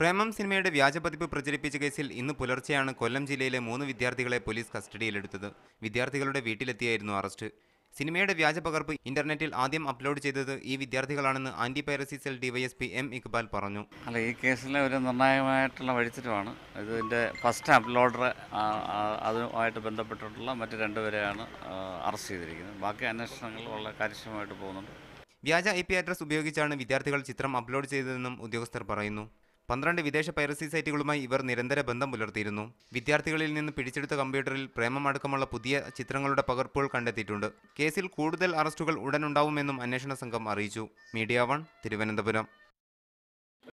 പ്രേമം സിനിമയുടെ വ്യാജപതിപ്പ് പ്രചരിപ്പിച്ച കേസിൽ ഇന്ന് പുലർച്ചെയാണ് കൊല്ലം ജില്ലയിലെ മൂന്ന് വിദ്യാർത്ഥികളെ പോലീസ് കസ്റ്റഡിയിലെടുത്തത് വിദ്യാർത്ഥികളുടെ വീട്ടിലെത്തിയായിരുന്നു അറസ്റ്റ് സിനിമയുടെ വ്യാജപകർപ്പ് ഇന്റർനെറ്റിൽ ആദ്യം അപ്ലോഡ് ചെയ്തത് ഈ വിദ്യാർത്ഥികളാണെന്ന് anti piracy cell DYSP M Iqbal പറഞ്ഞു അല്ല ഈ കേസിലെ ഒരു നിർണായകമായിട്ടുള്ള വഴിത്തിരിവാണ് ഇതിൻ്റെ ഫസ്റ്റ് അപ്ലോഡർ അതുമായിട്ട് ബന്ധപ്പെട്ടിട്ടുള്ള മറ്റ് രണ്ടുപേരെയാണ് അറസ്റ്റ് ചെയ്തിരിക്കുന്നത് ബാക്കി അന്വേഷണങ്ങൾ വളരെ കാര്യക്ഷമമായിട്ട് പോകുന്നുണ്ട് വ്യാജ ഐ പി അഡ്രസ് ഉപയോഗിച്ചാണ് വിദ്യാർത്ഥികൾ ചിത്രം അപ്ലോഡ് ചെയ്തതെന്നും ഉദ്യോഗസ്ഥർ പറയുന്നു പന്ത്രണ്ട് വിദേശ പൈറസി സൈറ്റുകളുമായി ഇവർ നിരന്തര ബന്ധം പുലർത്തിയിരുന്നു വിദ്യാർത്ഥികളിൽ നിന്ന് പിടിച്ചെടുത്ത കമ്പ്യൂട്ടറിൽ പ്രേമമടക്കമുള്ള പുതിയ ചിത്രങ്ങളുടെ പകർപ്പുകൾ കണ്ടെത്തിയിട്ടുണ്ട് കേസിൽ കൂടുതൽ അറസ്റ്റുകൾ ഉടനുണ്ടാവുമെന്നും അന്വേഷണ സംഘം അറിയിച്ചു മീഡിയ വൺ തിരുവനന്തപുരം